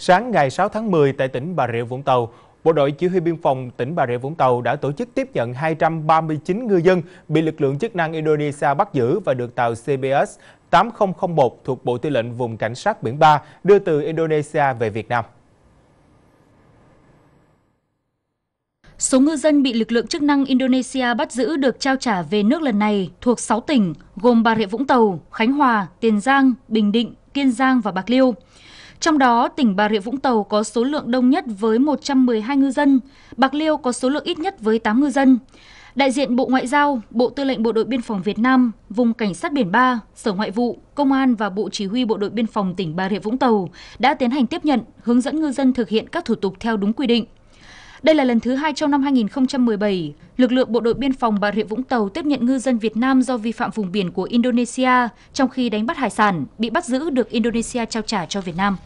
Sáng ngày 6 tháng 10 tại tỉnh Bà Rịa Vũng Tàu, Bộ đội Chỉ huy Biên phòng tỉnh Bà Rịa Vũng Tàu đã tổ chức tiếp nhận 239 ngư dân bị lực lượng chức năng Indonesia bắt giữ và được tàu CBS 8001 thuộc Bộ Tư lệnh Vùng Cảnh sát Biển 3 đưa từ Indonesia về Việt Nam. Số ngư dân bị lực lượng chức năng Indonesia bắt giữ được trao trả về nước lần này thuộc 6 tỉnh gồm Bà Rịa Vũng Tàu, Khánh Hòa, Tiền Giang, Bình Định, Kiên Giang và Bạc Liêu. Trong đó, tỉnh Bà Rịa Vũng Tàu có số lượng đông nhất với 112 ngư dân, Bạc Liêu có số lượng ít nhất với 8 ngư dân. Đại diện Bộ Ngoại giao, Bộ Tư lệnh Bộ đội Biên phòng Việt Nam, Vùng Cảnh sát Biển 3, Sở Ngoại vụ, Công an và Bộ Chỉ huy Bộ đội Biên phòng tỉnh Bà Rịa Vũng Tàu đã tiến hành tiếp nhận, hướng dẫn ngư dân thực hiện các thủ tục theo đúng quy định. Đây là lần thứ hai trong năm 2017, lực lượng Bộ đội Biên phòng Bà Rịa Vũng Tàu tiếp nhận ngư dân Việt Nam do vi phạm vùng biển của Indonesia trong khi đánh bắt hải sản, bị bắt giữ được Indonesia trao trả cho Việt Nam.